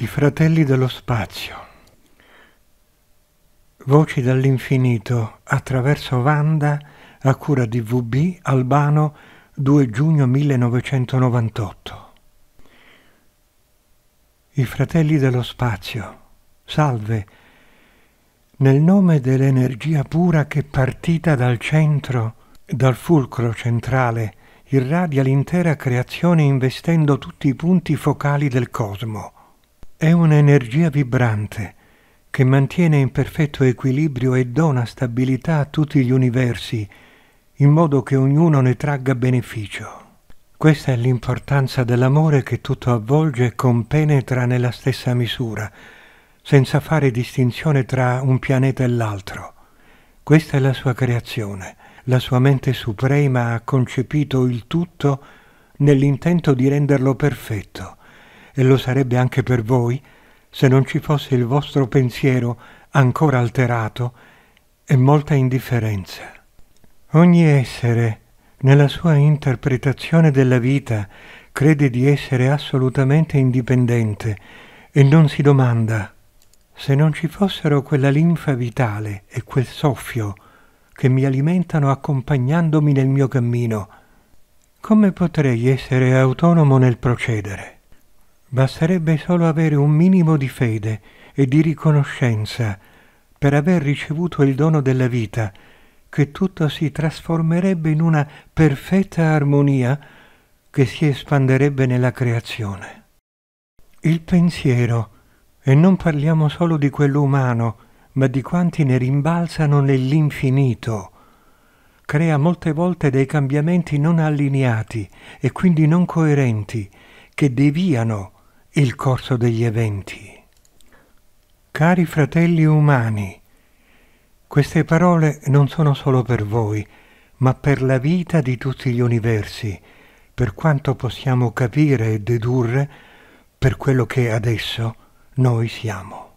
I fratelli dello spazio. Voci dall'infinito attraverso Vanda a cura di VB Albano 2 giugno 1998. I fratelli dello spazio. Salve. Nel nome dell'energia pura che partita dal centro, dal fulcro centrale, irradia l'intera creazione investendo tutti i punti focali del cosmo è un'energia vibrante che mantiene in perfetto equilibrio e dona stabilità a tutti gli universi, in modo che ognuno ne tragga beneficio. Questa è l'importanza dell'amore che tutto avvolge e compenetra nella stessa misura, senza fare distinzione tra un pianeta e l'altro. Questa è la sua creazione. La sua mente suprema ha concepito il tutto nell'intento di renderlo perfetto, e lo sarebbe anche per voi, se non ci fosse il vostro pensiero ancora alterato e molta indifferenza. Ogni essere, nella sua interpretazione della vita, crede di essere assolutamente indipendente e non si domanda se non ci fossero quella linfa vitale e quel soffio che mi alimentano accompagnandomi nel mio cammino, come potrei essere autonomo nel procedere? Basterebbe solo avere un minimo di fede e di riconoscenza per aver ricevuto il dono della vita, che tutto si trasformerebbe in una perfetta armonia che si espanderebbe nella creazione. Il pensiero, e non parliamo solo di quello umano, ma di quanti ne rimbalzano nell'infinito, crea molte volte dei cambiamenti non allineati e quindi non coerenti, che deviano il corso degli eventi. Cari fratelli umani, queste parole non sono solo per voi, ma per la vita di tutti gli universi, per quanto possiamo capire e dedurre per quello che adesso noi siamo.